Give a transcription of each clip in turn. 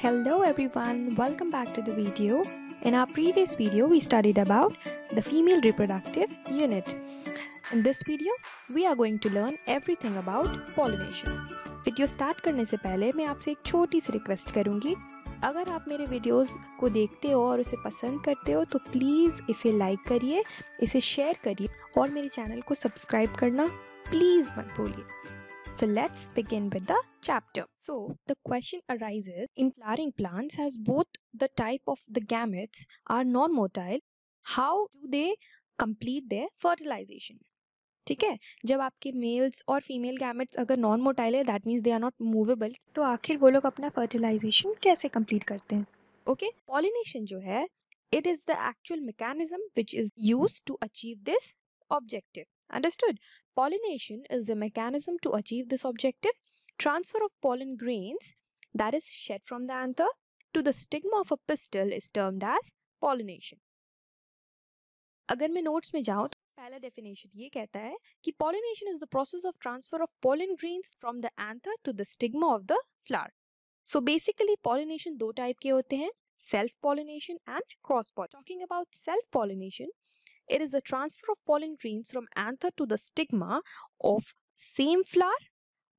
Hello everyone, welcome back to the video. In our previous video, we studied about the female reproductive unit. In this video, we are going to learn everything about pollination. Video start करने से पहले मैं आपसे एक छोटी सी request करूँगी अगर आप मेरे वीडियोस को देखते हो और उसे पसंद करते हो तो प्लीज़ इसे लाइक करिए इसे शेयर करिए और मेरे चैनल को सब्सक्राइब करना प्लीज़ मत भूलिए So let's begin with the chapter. So the question arises in flowering plants as both the type of the gametes are non-motile, how do they complete their fertilization? ठीक है जब आपके males और female gametes अगर non motile है that means they are not movable तो आखिर वो लोग अपना फर्टिलाइजेशन कैसे कंप्लीट करते हैं ओके okay? पॉलिनेशन जो है it is the actual mechanism which is use to achieve this objective Understood? Pollination is the mechanism to achieve this objective. Transfer of pollen grains that is shed from the anther to the stigma of a pistil is termed as pollination. अगर मैं notes में जाऊँ तो पहला definition ये कहता है कि pollination is the process of transfer of pollen grains from the anther to the stigma of the flower so basically pollination दो टाइप के होते हैं self pollination and cross poll talking about self pollination it is the transfer of pollen grains from anther to the stigma of same flower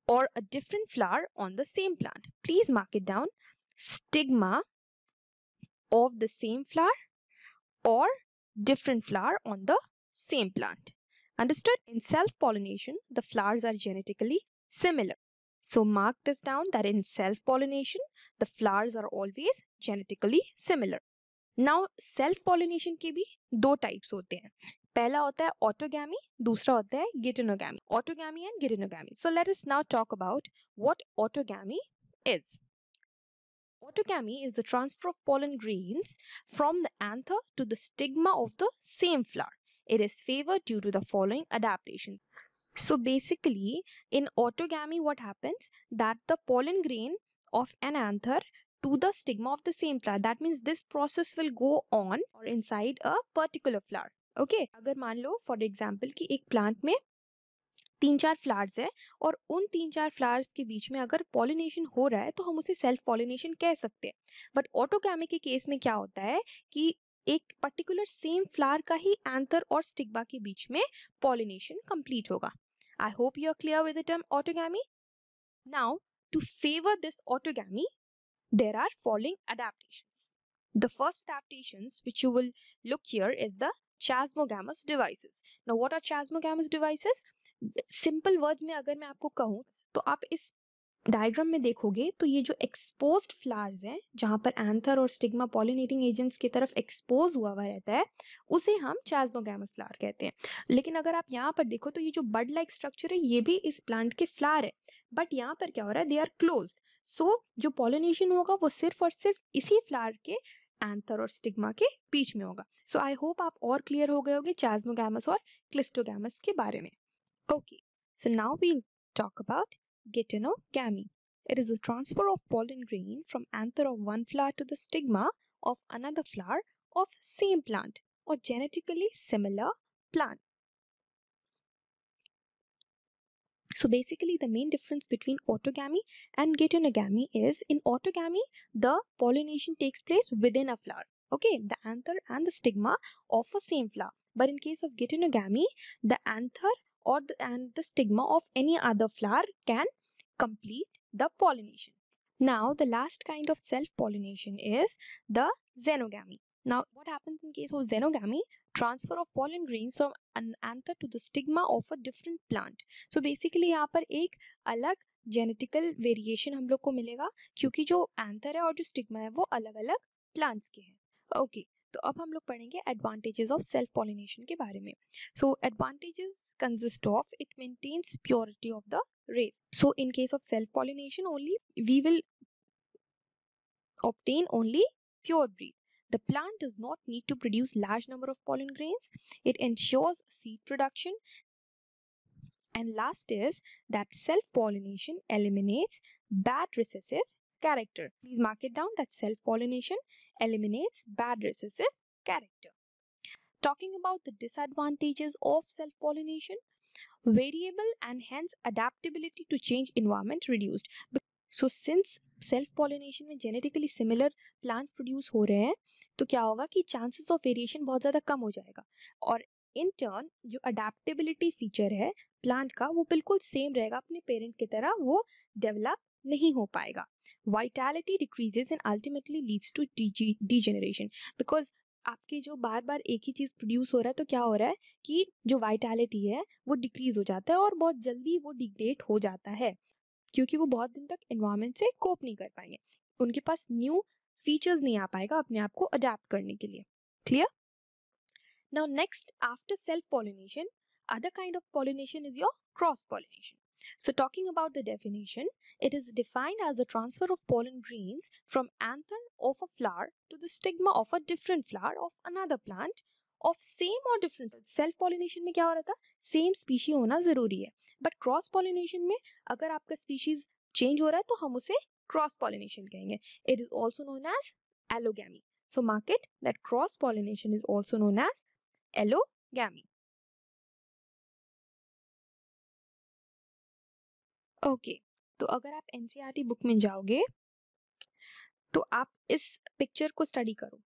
or a different flower on the same plant. Please mark it down. Stigma of the same flower or different flower on the same plant. Understood? In self-pollination, the flowers are genetically similar. So mark this down that in self-pollination, the flowers are always genetically similar. Now, self pollination के भी दो types होते हैं पहला होता है autogamy दूसरा होता है geitonogamy autogamy and geitonogamy so let us now talk about what autogamy is Autogamy is the transfer of pollen grains from the anther to the stigma of the same flower. It is favored due to the following adaptation. So basically, in autogamy, what happens that the pollen grain of an anther to the stigma of the same flower that means this process will go on or inside a particular flower okay? अगर मान लो for example कि एक plant में तीन चार flowers हैं और उन तीन चार फ्लावर्स के बीच में अगर पॉलिनेशन हो रहा है तो हम उसे सेल्फ पॉलिनेशन कह सकते हैं बट ऑटोकैमिक के केस में क्या होता है कि एक पर्टिकुलर सेम फ्लावर का ही एंथर और स्टिग्मा के बीच में पॉलिनेशन कंप्लीट होगा I hope you are clear with the term autogamy now to favour this autogamy There are following adaptations. The first adaptations which you will look here is the chasmogamous devices. Now what are chasmogamous devices? words, words If I tell you, कहूं तो आप इस diagram में देखोगे तो ये जो expose flowers हैं जहाँ पर एंथर और स्टिग्मा पॉलिनेटिंग एजेंट्स की तरफ एक्सपोज हुआ हुआ रहता है उसे हम चाजमोगैमस फ्लावर कहते हैं लेकिन अगर आप यहाँ पर देखो तो ये जो बड लाइक स्ट्रक्चर है ये भी इस प्लांट के फ्लावर है बट यहाँ पर क्या हो रहा है दे आर क्लोज सो जो पॉलिनेशन होगा वो सिर्फ और सिर्फ इसी फ्लावर के एंथर और स्टिग्मा के बीच में होगा सो आई होप आप और क्लियर हो गए होगे चाजमोगैमस और क्लिस्टोगैमस के बारे में okay so now we'll talk about Gatenocamy. It is the transfer of pollen grain from anther of one flower to the stigma of another flower of same plant or genetically similar plant. So basically the main difference between autogamy and gatenogamy is in autogamy the pollination takes place within a flower. Okay, the anther and the stigma of a same flower. But in case of gatenogamy, the anther or the, and the stigma of any other flower can complete the pollination. Now the last kind of self-pollination is the xenogamy. Now what happens in case of xenogamy? Transfer of pollen grains from an anther to the stigma of a different plant. So basically यहाँ पर एक अलग genetical variation हम लोग को मिलेगा क्योंकि जो एंथर है और जो स्टिग्मा है वो अलग अलग प्लांट्स के हैं ओके okay. तो अब हम लोग पढ़ेंगे एडवांटेजेस ऑफ सेल्फ पॉलिनेशन के बारे में so advantages consist of it maintains purity of the So in case of self-pollination only, we will obtain only pure breed. The plant does not need to produce large number of pollen grains. It ensures seed production. And last is that self-pollination eliminates bad recessive character. Please mark it down that self-pollination eliminates bad recessive character. Talking about the disadvantages of self pollination, variable and hence adaptability to change environment reduced. So since self-pollination में genetically similar plants produce हो रहे हैं तो क्या होगा कि chances of variation बहुत ज़्यादा कम हो जाएगा और in turn जो adaptability feature है plant का वो बिल्कुल same रहेगा अपने parent की तरह वो develop नहीं हो पाएगा vitality decreases and ultimately leads to degeneration because आपके जो बार बार एक ही चीज़ प्रोड्यूस हो रहा है तो क्या हो रहा है कि जो वाइटैलिटी है वो डिक्रीज हो जाता है और बहुत जल्दी वो डिग्रेड हो जाता है क्योंकि वो बहुत दिन तक इन्वायरमेंट से कोप नहीं कर पाएंगे उनके पास न्यू फीचर्स नहीं आ पाएगा अपने आप को अडेप्ट करने के लिए clear now next after self pollination other kind of pollination is your cross pollination So talking about the definition, it is defined as the transfer of pollen grains from anther of a flower to the stigma of a different flower of another plant of same or different self pollination mein kya ho tha? same species hona zaruri hai. but cross pollination mein agar aapka species change ho raha hai to hum use cross pollination kahenge it is also known as allogamy so mark it that cross pollination is also known as allogamy okay तो अगर आप N book e में जाओगे तो आप इस picture को study करो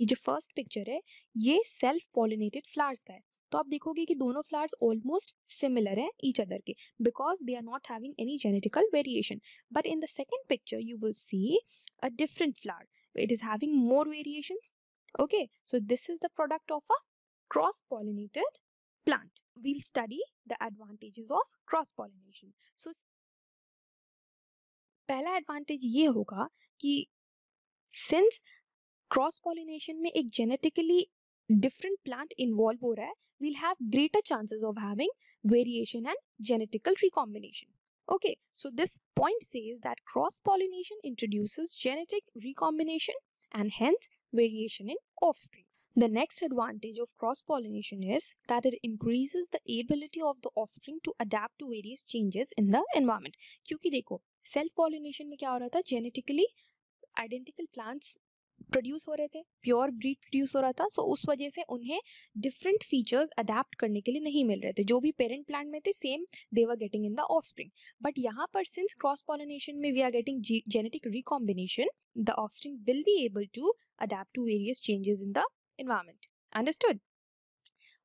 ये जो फर्स्ट पिक्चर है ये सेल्फ पॉलिनेटेड फ्लावर्स का है तो आप देखोगे कि दोनों फ्लावर्स ऑलमोस्ट सिमिलर हैं ईच अदर के because they are not having any genetical variation but in the second picture you will see a different flower it is having more variation okay so this is the product of a cross pollinated plant. We'll study the advantages of cross pollination so पहला advantage ये होगा कि since cross pollination में एक genetically different plant involve हो रहा है we'll have greater chances of having variation and genetical recombination Okay, so this point says that cross pollination introduces genetic recombination and hence variation in offspring. The next advantage of cross pollination is that it increases the ability of the offspring to adapt to various changes in the environment. क्योंकि देखो self pollination में क्या हो रहा था genetically identical plants produce हो रहे थे प्योर ब्रीड प्रोड्यूस हो रहा था सो उस वजह से उन्हें डिफरेंट फीचर्स अडेप्ट करने के लिए नहीं मिल रहे थे जो भी पेरेंट प्लांट में थे same they they were getting in the of but यहाँ पर सिंस क्रॉस पॉलिनेशन में we are getting genetic recombination the of will be able to adapt to various changes in the environment understood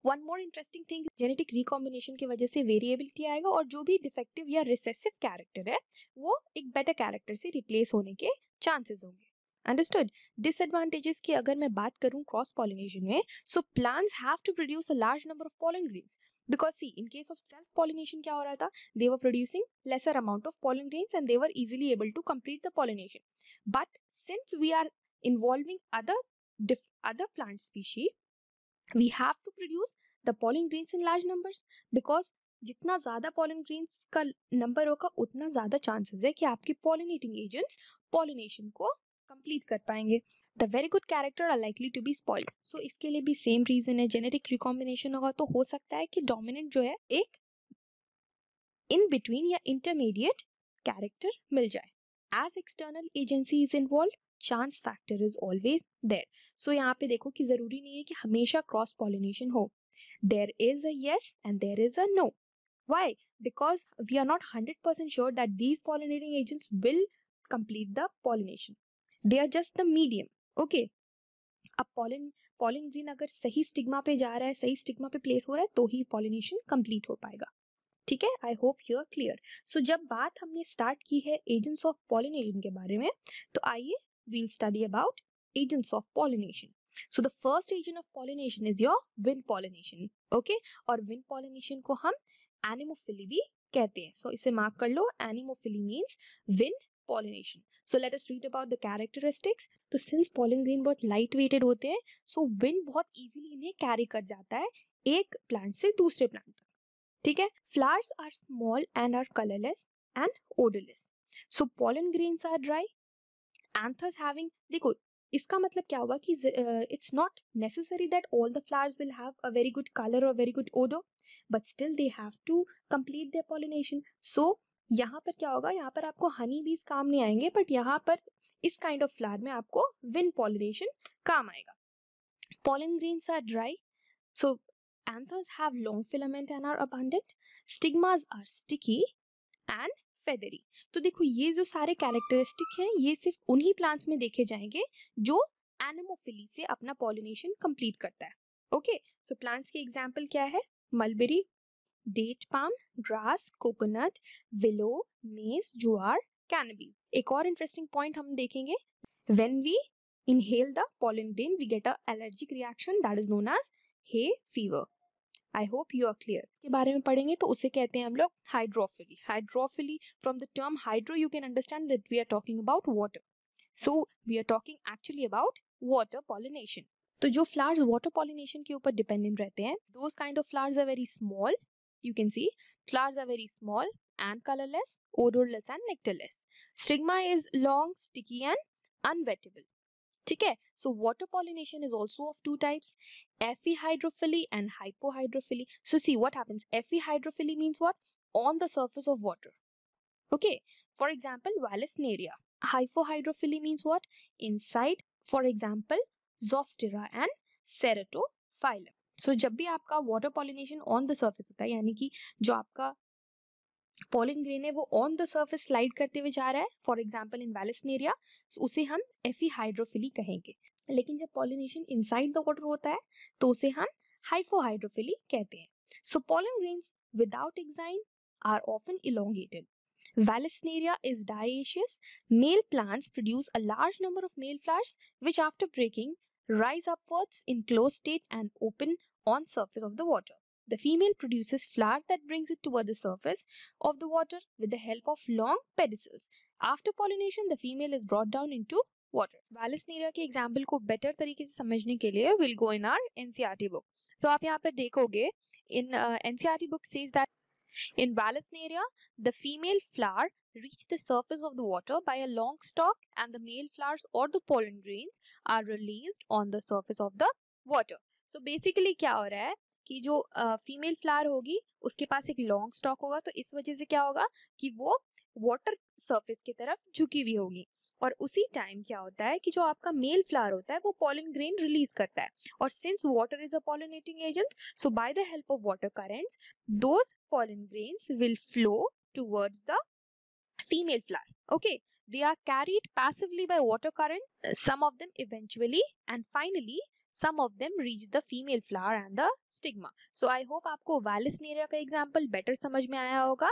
one more interesting thing genetic recombination की वजह से variability आएगा और जो भी डिफेक्टिव या रिसेसिव कैरेक्टर है वो एक बेटर कैरेक्टर से रिप्लेस होने के चांसेस होंगे अंडरस्टूड डिसएडवांटेजेस की अगर मैं बात करूं क्रॉस पॉलिनेशन में so plants have to produce a large number of pollen grains because see in case of self pollination क्या हो रहा था they were producing lesser amount of pollen grains and they were easily able to complete the pollination but since we are involving other other plant species we have to produce the pollen grains in large numbers because जितना ज़्यादा pollen grains का number होगा उतना ज़्यादा chances है कि आपके pollinating agents pollination को कंप्लीट कर पाएंगे the very good character are likely to be spoiled so इसके लिए भी सेम रीज़न है जेनेटिक रिकॉम्बिनेशन होगा तो हो सकता है कि डोमिनेंट जो है एक इन बिटवीन या इंटरमीडिएट कैरेक्टर मिल जाए as external agency is involve chance factor is always there so यहाँ पे देखो कि जरूरी नहीं है कि हमेशा क्रॉस पॉलिनेशन हो there is us and there is a no Why? Because we are not 100% sure that these pollinating agents will complete the pollination. They are just the medium. Okay. अब पॉलिन पॉलिन ग्रीन अगर सही stigma पे जा रहा है सही stigma पे place हो रहा है तो ही पॉलिनेशन कंप्लीट हो पाएगा ठीक है I hope you are clear so जब बात हमने स्टार्ट की है एजेंट्स ऑफ पॉलिनेशन के बारे में तो आइए we'll study about agents of pollination. So the first agent of pollination is your wind pollination. Okay? और wind pollination को हम anemophily भी कहते हैं so, इसे mark कर लो Anemophily means wind pollination. So let us read about the characteristics. तो since pollen grain बहुत light weighted होते हैं so wind बहुत easily इन्हें carry कर जाता है एक plant से दूसरे plant तक ठीक है flowers are small and are colorless and odorless. So pollen grains are dry anthers having देखो इसका मतलब क्या हुआ कि it's not necessary that all the flowers will have a very good colour और very good odour but still they have to complete their pollination so यहाँ पर क्या होगा यहाँ पर आपको हनी बीज काम नहीं आएंगे बट यहाँ पर इस काइंड ऑफ फ्लावर में आपको विन पॉलिनेशन काम आएगा pollen grains are dry so anthers have long filament and are abundant stigmas are sticky and feathery तो देखो ये जो सारे कैरेक्टरिस्टिक हैं ये सिर्फ उन्हीं प्लांट्स में देखे जाएंगे जो एनिमोफिली से अपना पॉलिनेशन कंप्लीट करता है ओके सो प्लांट्स के एग्जाम्पल क्या है mulberry date palm grass coconut willow maize jowar cannabis एक और इंटरेस्टिंग पॉइंट हम देखेंगे when we inhale the pollen grain we get a allergic reaction that is known as hay I hope you are clear के बारे में पढ़ेंगे तो उसे कहते हैं हम लोग hydrophily hydrophily from the term hydro you can understand that we are talking about water so we are talking actually about water pollination तो जो फ्लावर्स वाटर पॉलिनेशन के ऊपर डिपेंडेंट रहते हैं those kind of flowers are very small you can see flowers are very small and colourless odourless and nectarless stigma is long sticky and unwettable ठीक है so water pollination is also of two types hydrophily and hypohydrophily so see what happens hydrophily means what on the surface of water okay for example means what inside for example zostera and cerato ceratophyllum सो जब भी आपका water pollination on the surface होता है यानी कि जो आपका पॉलिन ग्रेन है वो ऑन द सर्फेस स्लाइड करते हुए जा रहा है फॉर एग्जाम्पल इन वेलेसनेरिया उसे हम एफी हाइड्रोफिली कहेंगे लेकिन जब पॉलिनेशन इनसाइड द वाटर होता है तो उसे हम हाइफोहाइड्रोफिली कहते हैं so pollen grains without exine are often elongated. Vallisneria is dioecious. Male plants produce a large number of male flowers, which after breaking rise upwards in closed state and open on surface of the water. The female produces flowers that brings it toward the surface of the water with the help of long pedicels. After pollination, the female is brought down into water. Vallisneria example example better better तरीके ke liye we'll go in our our book. Book aap आप par dekhoge in in NCERT book says In Vallisneria, the female flower reach the surface of the water by a long stalk and the male flowers or the pollen grains are released on the surface of the water. So basically kya हो रहा कि जो female flower होगी उसके पास एक long stock होगा तो इस वजह से क्या होगा कि वो वाटर सरफेस की तरफ झुकी हुई होगी और उसी टाइम क्या होता है कि जो आपका मेल फ्लावर होता है वो पॉलन ग्रेन रिलीज करता है और since water is a pollinating agent so by the help of water currents those pollen grains will flow towards the female flower okay they are carried passively by water current, some of them eventually, and finally, some of them reach the female flower and the stigma so I hope आपको Vallisneria का example better समझ में आया होगा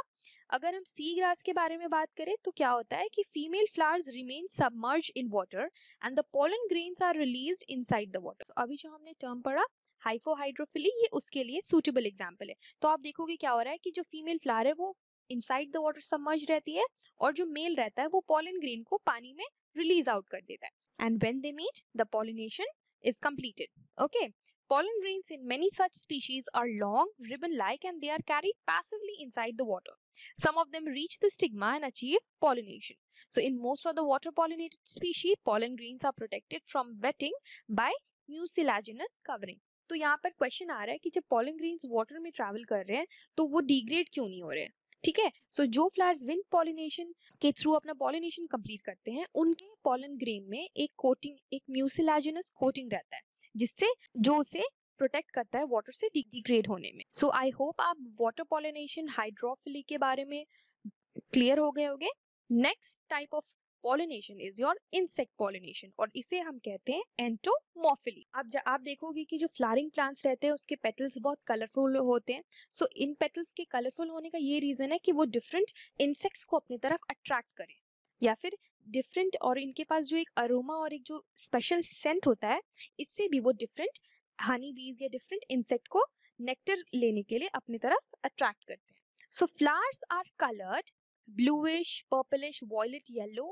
अगर हम sea grass के बारे में बात करें तो क्या होता है कि female flowers remain submerge in water and the pollen grains are release inside the water अभी जो हमने टर्म पढ़ा हाइफोहाइड्रोफिली ये उसके लिए सूटेबल एग्जाम्पल है तो आप देखोगे क्या हो रहा है कि जो फीमेल फ्लावर है वो inside the water submerge रहती है और जो मेल रहता है वो पोलन ग्रेन को पानी में रिलीज आउट कर देता है and when they meet the pollination is completed. Okay. Pollen grains in many such species are long, ribbon-like and they are carried passively inside the water. Some of them reach the stigma and achieve pollination. So in most of the water pollinated species, pollen grains are protected from wetting by mucilaginous covering. तो यहाँ पर question आ रहा है कि जब pollen grains water में travel कर रहे हैं तो वो डिग्रेड क्यों नहीं हो रहे ठीक है सो जो फ्लावर्स विंड पॉलिनेशन के थ्रू अपना पॉलिनेशन कंप्लीट करते हैं उनके पॉलन ग्रेन में एक कोटिंग एक म्यूसिलाजिनस कोटिंग रहता है जिससे जो उसे प्रोटेक्ट करता है वाटर से डिग्रेड होने में सो आई होप आप वाटर पॉलिनेशन हाइड्रोफिली के बारे में क्लियर हो गए होंगे next type of pollination is your insect pollination और इसे हम कहते हैं एंटोमोफिली अब जब आप देखोगे कि जो फ्लारिंग प्लांट्स रहते हैं उसके पेटल्स बहुत कलरफुल होते हैं सो so, इन पेटल्स के कलरफुल होने का ये रीजन है कि वो डिफरेंट इंसेक्ट्स को अपनी तरफ अट्रैक्ट करें या फिर डिफरेंट और इनके पास जो एक अरोमा और एक जो स्पेशल सेंट होता है इससे भी वो डिफरेंट हनी बीज या डिफरेंट इंसेक्ट को नेक्टर लेने के लिए अपनी तरफ अट्रैक्ट करते हैं so flowers are coloured bluish purplish violet yellow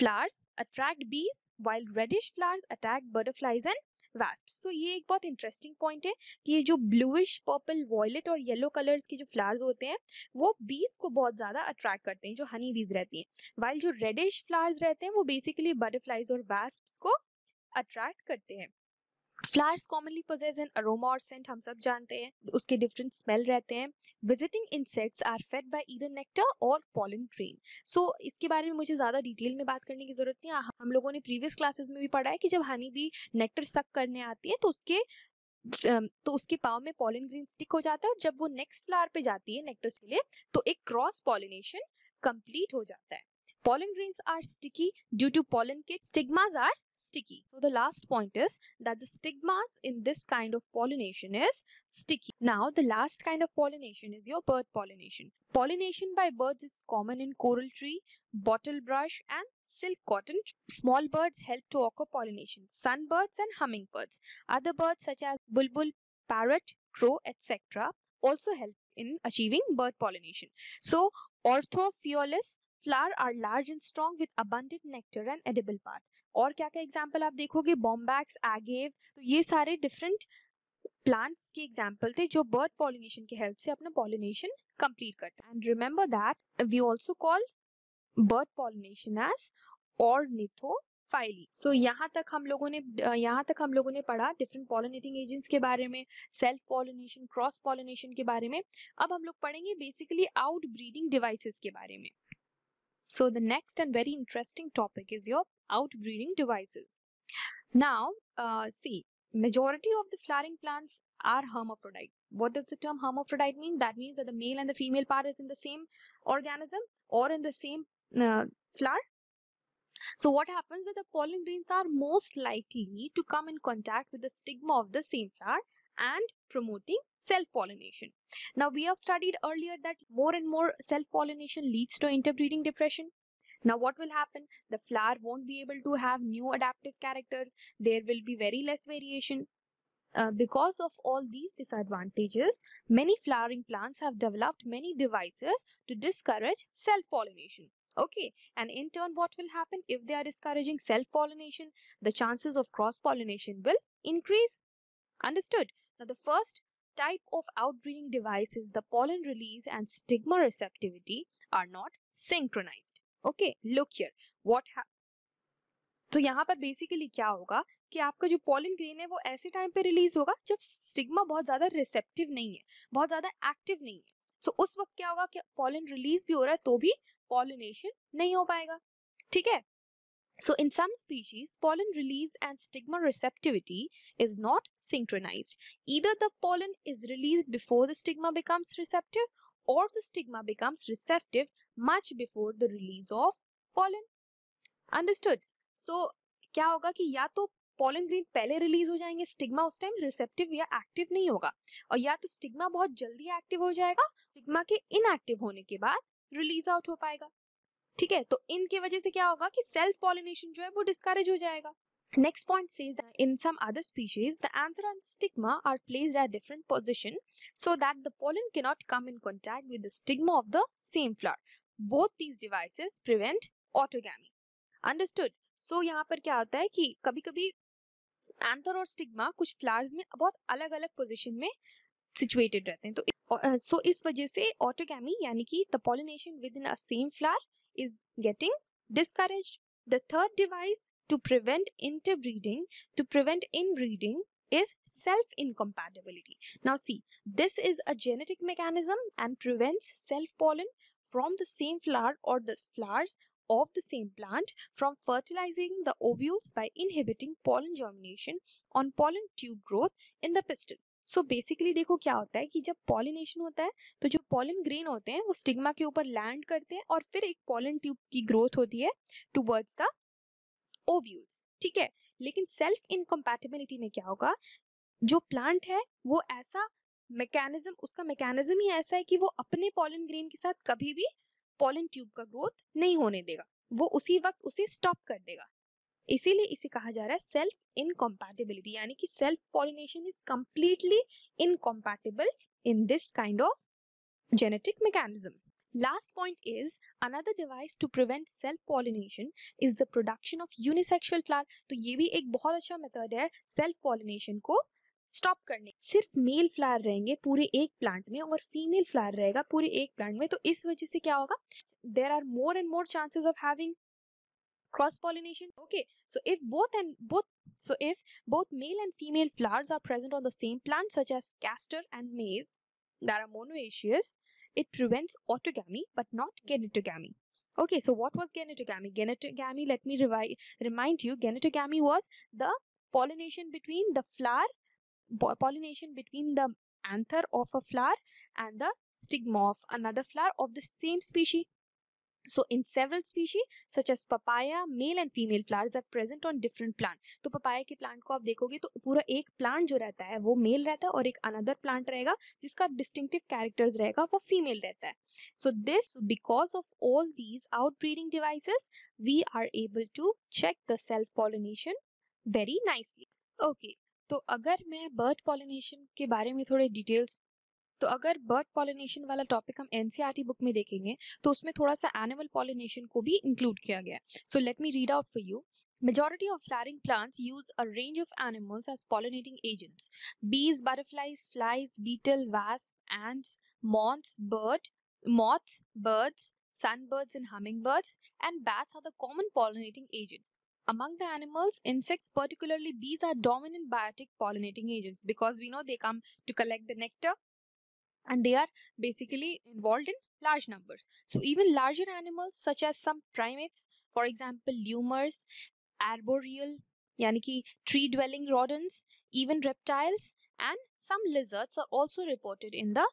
flowers attract bees wild reddish flowers attract butterflies and wasps तो ये एक बहुत इंटरेस्टिंग पॉइंट है कि ये जो ब्लूइश पर्पल वॉयलेट और येलो कलर्स के जो फ्लावर्स होते हैं वो बीज को बहुत ज़्यादा अट्रैक्ट करते हैं जो हनी बीज रहती हैं वाइल जो रेडिश फ्लावर्स रहते हैं वो बेसिकली बटरफ्लाइज और वैस्प्स को अट्रैक्ट करते हैं flowers commonly possess an aroma और सेंट हम सब जानते हैं उसके डिफरेंट स्मेल रहते हैं visiting insects are fed by either nectar और पॉलन ग्रेन सो इसके बारे में मुझे ज़्यादा डिटेल में बात करने की ज़रूरत नहीं है हाँ, हम लोगों ने प्रीवियस क्लासेस में भी पढ़ा है कि जब हनी भी नेक्टर सक करने आती है तो उसके तो उसके पाव में पॉलन ग्रीन स्टिक हो जाता है और जब वो नेक्स्ट फ्लावर पे जाती है नेक्टर्स के लिए तो एक क्रॉस पॉलिनेशन कंप्लीट हो जाता है pollen grains are sticky due to pollen के stigmas are sticky. So the last point is that the stigmas in this kind of pollination is sticky. Now the last kind of pollination is your bird pollination. Pollination by birds is common in coral tree, bottlebrush and silk cotton. Small birds help to occur pollination, sunbirds and hummingbirds. Other birds such as bulbul, parrot, crow etc. also help in achieving bird pollination. So orthophyolous flower are large and strong with abundant nectar and edible part. और क्या क्या example आप देखोगे Bombax एगेव तो ये सारे different plants के example थे जो बर्ड पॉलिनेशन के हेल्प से अपना पॉलिनेशन कंप्लीट करते and remember that we also call bird pollination as और निथो फाइली सो so, यहाँ तक हम लोगों ने यहाँ तक हम लोगों ने पढ़ा डिफरेंट पॉलिनेटिंग एजेंट्स के बारे में सेल्फ पॉलिनेशन क्रॉस पॉलिनेशन के बारे में अब हम लोग पढ़ेंगे बेसिकली आउट ब्रीडिंग डिवाइसेस के बारे में So the next and very interesting topic is your outbreeding devices. Now, uh, see, majority of the flowering plants are hermaphrodite. What does the term hermaphrodite mean? That means that the male and the female part is in the same organism or in the same uh, flower. So what happens is the pollen grains are most likely to come in contact with the stigma of the same flower and promoting self-pollination. Now we have studied earlier that more and more self-pollination leads to interbreeding depression. Now what will happen? The flower won't be able to have new adaptive characters. There will be very less variation. Uh, because of all these disadvantages, many flowering plants have developed many devices to discourage self-pollination. Okay, and in turn what will happen if they are discouraging self-pollination? The chances of cross-pollination will increase. Understood? Now the first type of outbreeding devices, the pollen release and stigma receptivity are not synchronized. Okay, look here. What तो यहाँ पर basically क्या होगा कि आपका जो pollen grain है वो ऐसे टाइम पे रिलीज होगा जब स्टिग्मा बहुत ज्यादा रिसेप्टिव नहीं है बहुत ज्यादा एक्टिव नहीं है सो so, उस वक्त क्या होगा कि पॉलिन रिलीज भी हो रहा है तो भी पॉलिनेशन नहीं हो पाएगा ठीक है So in some species, pollen release and stigma receptivity is not synchronized. Either the pollen is released before the stigma becomes receptive or the stigma becomes receptive much before the release of pollen. Understood? so, क्या होगा कि या तो pollen green पहले release हो जाएंगे stigma उस time receptive या एक्टिव नहीं होगा और या तो स्टिग्मा बहुत जल्दी एक्टिव हो जाएगा स्टिग्मा के इनएक्टिव होने के बाद रिलीज आउट हो पाएगा ठीक है तो इनके वजह से क्या होगा कि सेल्फ पॉलिनेशन जो है वो डिस्करेज हो जाएगा next point says in some other species the anther and stigma are placed at different position so that the pollen के not come in contact with the stigma of the same flower both these devices prevent autogamy understood so यहाँ पर क्या होता है कि कभी कभी anther और स्टिग्मा कुछ फ्लावर्स में बहुत अलग अलग पोजिशन में सिचुएटेड रहते हैं तो सो इस वजह से ऑटोगैमी यानी कि the pollination within a same flower is getting discouraged. The third device to prevent interbreeding, to prevent inbreeding, is self incompatibility. Now, see, this is a genetic mechanism and prevents self pollen from the same flower or the flowers of the same plant from fertilizing the ovules by inhibiting pollen germination on pollen tube growth in the pistil. So so basically देखो क्या होता है कि जब pollination होता है तो जो पॉलिन ग्रेन होते हैं वो स्टिग्मा के ऊपर लैंड करते हैं और फिर एक पॉलिन ट्यूब की ग्रोथ होती है टूवर्ड्स द ओव्यूल्स ठीक है लेकिन सेल्फ इनकम्पैटिबिलिटी में क्या होगा जो प्लांट है वो ऐसा मैकेनिज्म उसका मैकेनिज्म ही ऐसा है कि वो अपने पॉलिन ग्रेन के साथ कभी भी पॉलिन ट्यूब का ग्रोथ नहीं होने देगा वो उसी वक्त उसे स्टॉप कर देगा इसीलिए इसे कहा जा रहा है सेल्फ इनकॉम्पैटिबिलिटी यानी कि self pollination is completely incompatible in this kind of genetic mechanism Last point is another device to prevent self pollination is the production of unisexual flower. तो ये भी एक बहुत अच्छा method है self pollination को स्टॉप करने सिर्फ मेल फ्लावर रहेंगे पूरे एक प्लांट में और फीमेल फ्लावर रहेगा पूरे एक प्लांट में तो इस वजह से क्या होगा there are more and more chances of having cross pollination okay so if both and both so if both male and female flowers are present on the same plant such as castor and maize that are monoecious it prevents autogamy but not genetogamy okay so what was genetogamy genetogamy let me revi- remind you genetogamy was the pollination between the flower pollination between the anther of a flower and the stigma of another flower of the same species so in several species such as papaya, male and female flowers are present on different plant. तो papaya के plant को आप देखोगे तो पूरा एक plant जो रहता है वो मेल रहता है और एक अनदर प्लांट रहेगा जिसका डिस्टिंक्टिव कैरेक्टर्स रहेगा वो फीमेल रहता है so this because of all these out breeding devices we are able to check the self pollination very nicely okay तो अगर मैं बर्ड पॉलिनेशन के बारे में थोड़े डिटेल्स तो अगर बर्ड पॉलिनेशन वाला टॉपिक हम एनसीईआरटी बुक में देखेंगे तो उसमें थोड़ा सा एनिमल पॉलिनेशन को भी इंक्लूड किया गया है so let me read out for you Majority of flowering plants use a range of animals as pollinating agents. Bees, butterflies, flies, beetle, wasp, ants, moths, bird, moths, birds, sunbirds and hummingbirds, and bats are the common pollinating agents. Among the animals, insects, particularly bees, are dominant biotic pollinating agents because we know they come to collect the nectar and they are basically involved in large numbers. So even larger animals such as some primates, for example lemurs, arboreal, yani tree-dwelling rodents, even reptiles and some lizards are also reported in the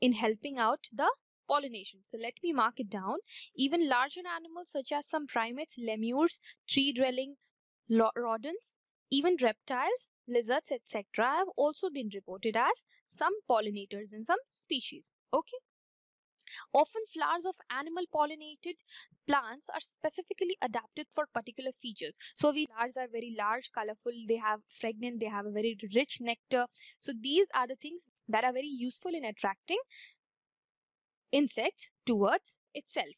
in helping out the pollination. So let me mark it down. Even larger animals such as some primates, lemurs, tree-dwelling rodents, even reptiles lizards, etc. have also been reported as some pollinators in some species. Okay. Often flowers of animal pollinated plants are specifically adapted for particular features. So the flowers are very large, colorful, they have fragrant, they have a very rich nectar. So these are the things that are very useful in attracting insects towards itself.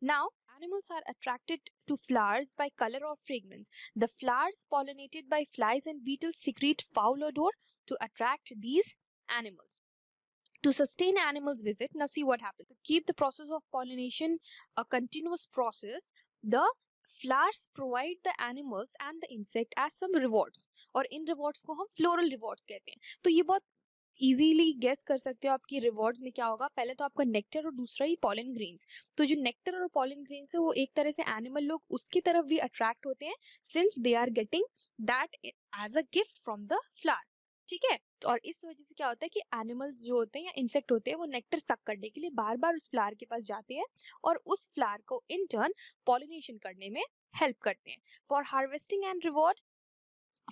Now animals are attracted to flowers by color or fragrance. The flowers pollinated by flies and beetles secrete foul odor to attract these animals. To sustain animals' visit, now see what happens. To keep the process of pollination a continuous process, the flowers provide the animals and the insect as some rewards or in rewards ko हम floral rewards कहते हैं तो ये easily guess कर सकते हो आपकी rewards में क्या होगा पहले तो आपका नेक्टर और दूसरा ही पॉलिन ग्रीन्स तो जो नेक्टर और पॉलिन ग्रीन्स है वो एक तरह से एनिमल लोग उसकी तरफ भी अट्रैक्ट होते हैं since they are getting that as a gift from the flower ठीक है तो और इस वजह से क्या होता है कि एनिमल्स जो होते हैं या इंसेक्ट होते हैं वो नेक्टर सक करने के लिए बार बार उस फ्लावर के पास जाते हैं और उस फ्लावर को इन टर्न पॉलिनेशन करने में हेल्प करते हैं for harvesting and reward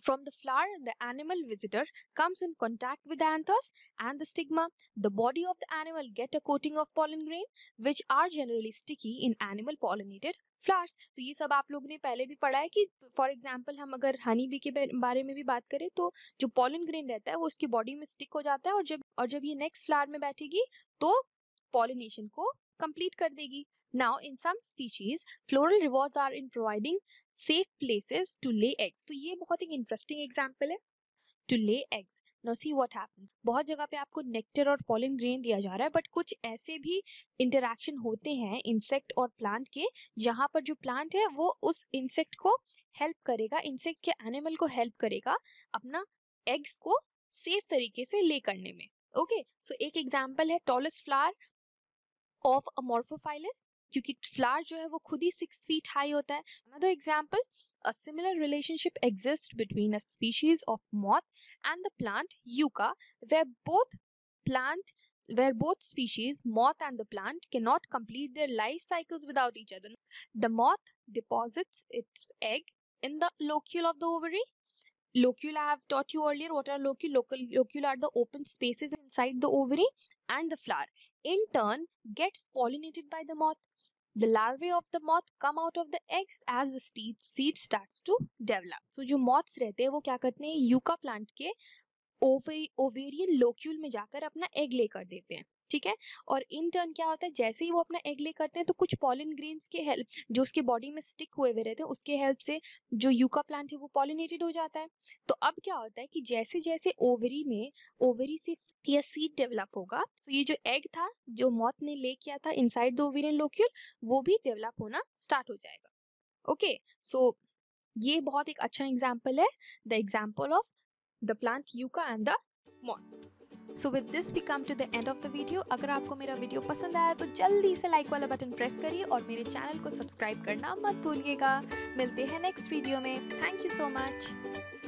From the flower, the animal visitor comes in contact with the anthers and the stigma. The body of the animal get a coating of pollen grain, which are generally sticky in animal pollinated flowers तो ये सब आप लोग ने पहले भी पढ़ा है कि फॉर एग्जाम्पल हम अगर हनी बी के बारे में भी बात करें तो जो पॉलिन ग्रेन रहता है वो उसकी बॉडी में स्टिक हो जाता है और जब और जब ये नेक्स्ट फ्लावर में बैठेगी तो पॉलिनेशन को कंप्लीट कर देगी now in some species floral rewards are in providing safe places to lay eggs तो ये बहुत ही इंटरेस्टिंग एग्जाम्पल है to lay eggs no see what happens बहुत जगह पे आपको नेक्टर और पॉलिन ग्रेन दिया जा रहा है बट कुछ ऐसे भी इंटरेक्शन होते हैं इंसेक्ट और प्लांट के जहाँ पर जो प्लांट है वो उस इंसेक्ट को हेल्प करेगा इंसेक्ट के एनिमल को हेल्प करेगा अपना एग्स को सेफ तरीके से ले करने में ओके okay, सो so एक एग्जाम्पल है टॉलेस्ट फ्लावर ऑफ अमोर्फोफाइलिस क्योंकि फ्लावर जो है वो खुद ही सिक्स फीट हाई होता है another example a similar relationship exist between a species of moth and the plant yucca where both plant where both species, moth and the plant, cannot complete their life cycles without each other. The moth deposits its egg in the locule of the ovary. Locule, I have taught you earlier what are locule. Locule are the open spaces inside the ovary and the flower. In turn, gets pollinated by the moth. The larvae of the moth come out of the eggs as the seed starts to develop. So जो moths रहते हैं वो क्या करते हैं yucca plant के ovarian locule में जाकर अपना एग ले कर देते हैं ठीक है और इन टर्न क्या होता है जैसे ही वो अपना एग ले करते हैं तो कुछ पॉलिन ग्रीन के हेल्प जो उसके बॉडी में स्टिक हुए हुए रहते हैं उसके हेल्प से जो यूका प्लांट है वो पॉलिनेटेड हो जाता है तो अब क्या होता है कि जैसे जैसे ओवरी में ओवरी से या सीड डेवलप होगा तो ये जो एग था जो मौत ने ले किया था इनसाइड द ओवेरियन लोक्यूल वो भी डेवलप होना स्टार्ट हो जाएगा ओके सो so, ये बहुत एक अच्छा एग्जाम्पल है the example of the plant yucca and the moth so with this we come to the end of the video अगर आपको मेरा वीडियो पसंद आया तो जल्दी से लाइक वाला बटन प्रेस करिए और मेरे चैनल को सब्सक्राइब करना मत भूलिएगा मिलते हैं नेक्स्ट वीडियो में थैंक यू सो मच